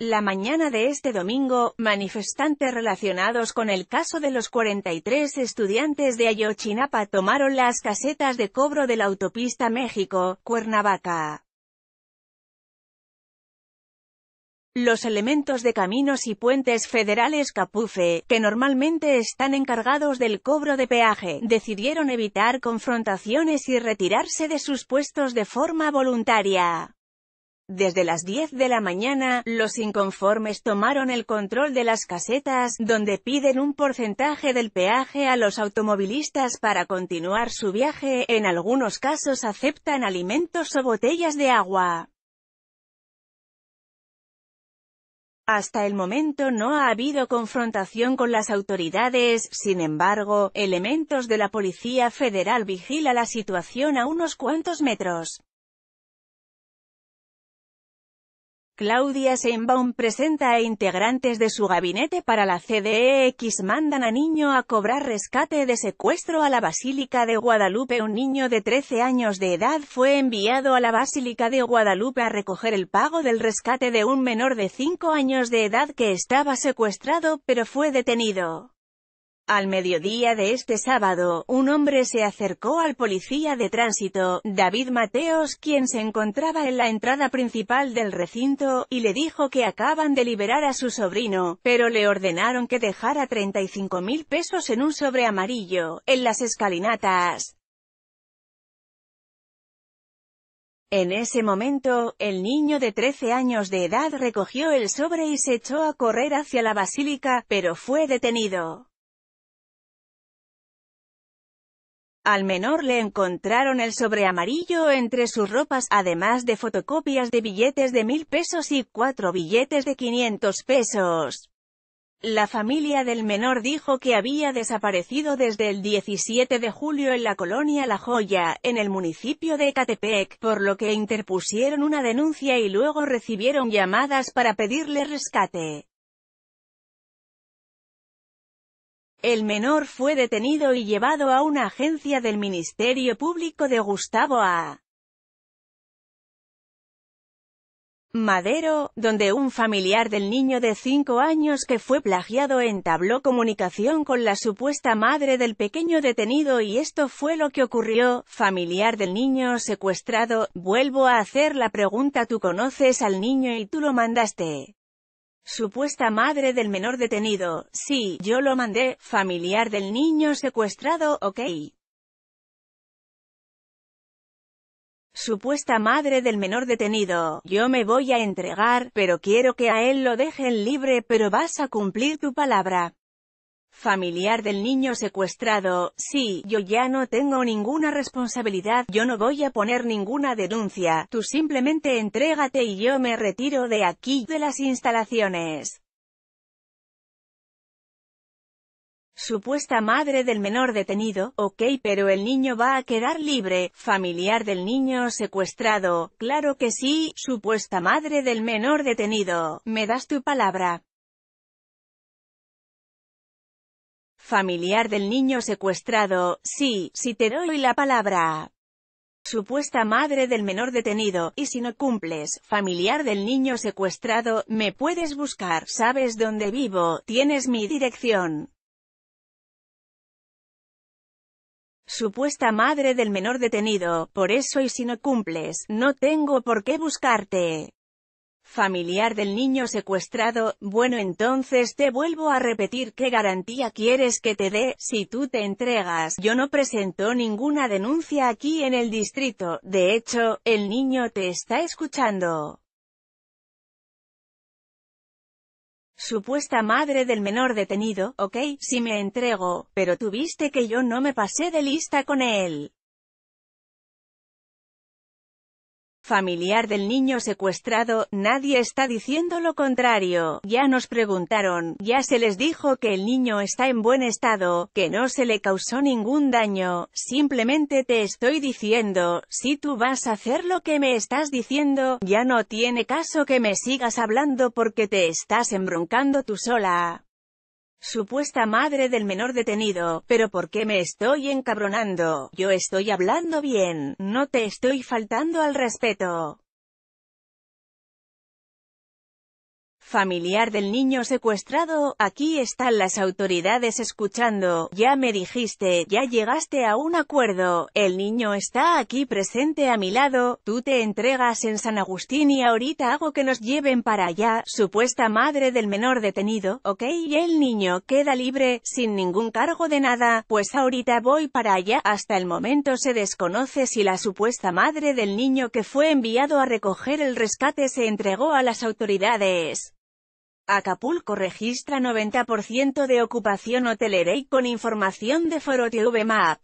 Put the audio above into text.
La mañana de este domingo, manifestantes relacionados con el caso de los 43 estudiantes de Ayochinapa tomaron las casetas de cobro de la autopista México-Cuernavaca. Los elementos de caminos y puentes federales Capufe, que normalmente están encargados del cobro de peaje, decidieron evitar confrontaciones y retirarse de sus puestos de forma voluntaria. Desde las 10 de la mañana, los inconformes tomaron el control de las casetas, donde piden un porcentaje del peaje a los automovilistas para continuar su viaje, en algunos casos aceptan alimentos o botellas de agua. Hasta el momento no ha habido confrontación con las autoridades, sin embargo, elementos de la Policía Federal vigilan la situación a unos cuantos metros. Claudia Sheinbaum presenta a integrantes de su gabinete para la CDEX mandan a niño a cobrar rescate de secuestro a la Basílica de Guadalupe. Un niño de 13 años de edad fue enviado a la Basílica de Guadalupe a recoger el pago del rescate de un menor de 5 años de edad que estaba secuestrado, pero fue detenido. Al mediodía de este sábado, un hombre se acercó al policía de tránsito, David Mateos, quien se encontraba en la entrada principal del recinto, y le dijo que acaban de liberar a su sobrino, pero le ordenaron que dejara 35 mil pesos en un sobre amarillo, en las escalinatas. En ese momento, el niño de 13 años de edad recogió el sobre y se echó a correr hacia la basílica, pero fue detenido. Al menor le encontraron el sobre amarillo entre sus ropas, además de fotocopias de billetes de mil pesos y cuatro billetes de 500 pesos. La familia del menor dijo que había desaparecido desde el 17 de julio en la colonia La Joya, en el municipio de Ecatepec, por lo que interpusieron una denuncia y luego recibieron llamadas para pedirle rescate. El menor fue detenido y llevado a una agencia del Ministerio Público de Gustavo A. Madero, donde un familiar del niño de 5 años que fue plagiado entabló comunicación con la supuesta madre del pequeño detenido y esto fue lo que ocurrió, familiar del niño secuestrado, vuelvo a hacer la pregunta tú conoces al niño y tú lo mandaste. Supuesta madre del menor detenido, sí, yo lo mandé, familiar del niño secuestrado, ok. Supuesta madre del menor detenido, yo me voy a entregar, pero quiero que a él lo dejen libre, pero vas a cumplir tu palabra. Familiar del niño secuestrado, sí, yo ya no tengo ninguna responsabilidad, yo no voy a poner ninguna denuncia, tú simplemente entrégate y yo me retiro de aquí, de las instalaciones. supuesta madre del menor detenido, ok pero el niño va a quedar libre, familiar del niño secuestrado, claro que sí, supuesta madre del menor detenido, me das tu palabra. familiar del niño secuestrado, sí, si te doy la palabra. Supuesta madre del menor detenido, y si no cumples, familiar del niño secuestrado, me puedes buscar, sabes dónde vivo, tienes mi dirección. Supuesta madre del menor detenido, por eso y si no cumples, no tengo por qué buscarte familiar del niño secuestrado, bueno entonces te vuelvo a repetir qué garantía quieres que te dé, si tú te entregas, yo no presento ninguna denuncia aquí en el distrito, de hecho, el niño te está escuchando. Supuesta madre del menor detenido, ok, si me entrego, pero tuviste que yo no me pasé de lista con él. familiar del niño secuestrado, nadie está diciendo lo contrario. Ya nos preguntaron, ya se les dijo que el niño está en buen estado, que no se le causó ningún daño, simplemente te estoy diciendo, si tú vas a hacer lo que me estás diciendo, ya no tiene caso que me sigas hablando porque te estás embroncando tú sola supuesta madre del menor detenido, pero ¿por qué me estoy encabronando? Yo estoy hablando bien, no te estoy faltando al respeto. familiar del niño secuestrado, aquí están las autoridades escuchando, ya me dijiste, ya llegaste a un acuerdo, el niño está aquí presente a mi lado, tú te entregas en San Agustín y ahorita hago que nos lleven para allá, supuesta madre del menor detenido, ok, y el niño queda libre, sin ningún cargo de nada, pues ahorita voy para allá, hasta el momento se desconoce si la supuesta madre del niño que fue enviado a recoger el rescate se entregó a las autoridades. Acapulco registra 90% de ocupación hotelera y con información de Foro TV Map.